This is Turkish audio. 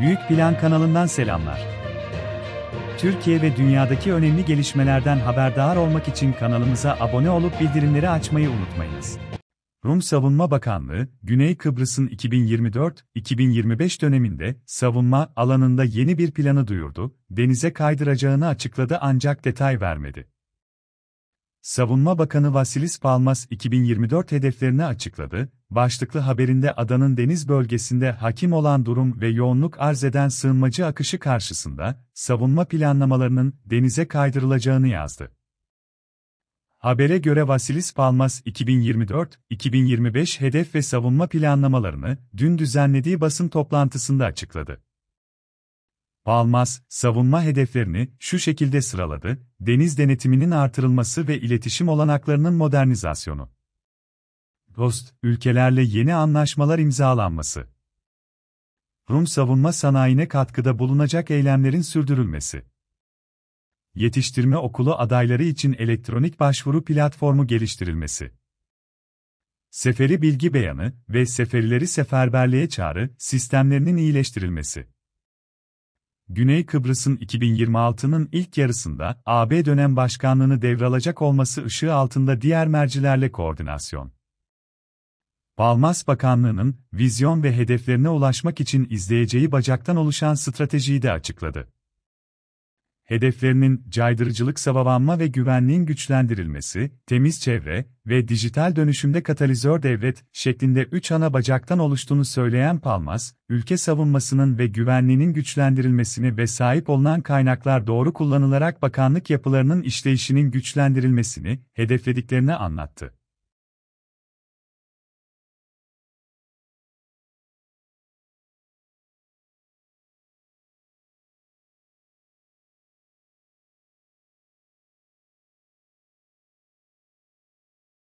Büyük Plan kanalından selamlar. Türkiye ve dünyadaki önemli gelişmelerden haberdar olmak için kanalımıza abone olup bildirimleri açmayı unutmayınız. Rum Savunma Bakanlığı, Güney Kıbrıs'ın 2024-2025 döneminde savunma alanında yeni bir planı duyurdu, denize kaydıracağını açıkladı ancak detay vermedi. Savunma Bakanı Vasilis Palmas 2024 hedeflerini açıkladı. Başlıklı haberinde adanın deniz bölgesinde hakim olan durum ve yoğunluk arz eden sığınmacı akışı karşısında savunma planlamalarının denize kaydırılacağını yazdı. Habere göre Vasilis Palmas 2024-2025 hedef ve savunma planlamalarını dün düzenlediği basın toplantısında açıkladı. Palmas, savunma hedeflerini şu şekilde sıraladı, deniz denetiminin artırılması ve iletişim olanaklarının modernizasyonu. Dost, ülkelerle yeni anlaşmalar imzalanması. Rum savunma sanayine katkıda bulunacak eylemlerin sürdürülmesi. Yetiştirme okulu adayları için elektronik başvuru platformu geliştirilmesi. Seferi bilgi beyanı ve seferileri seferberliğe çağrı sistemlerinin iyileştirilmesi. Güney Kıbrıs'ın 2026'nın ilk yarısında AB dönem başkanlığını devralacak olması ışığı altında diğer mercilerle koordinasyon. Palmas Bakanlığı'nın vizyon ve hedeflerine ulaşmak için izleyeceği bacaktan oluşan stratejiyi de açıkladı hedeflerinin caydırıcılık savavanma ve güvenliğin güçlendirilmesi, temiz çevre ve dijital dönüşümde katalizör devlet şeklinde üç ana bacaktan oluştuğunu söyleyen Palmas, ülke savunmasının ve güvenliğinin güçlendirilmesini ve sahip olunan kaynaklar doğru kullanılarak bakanlık yapılarının işleyişinin güçlendirilmesini hedeflediklerini anlattı.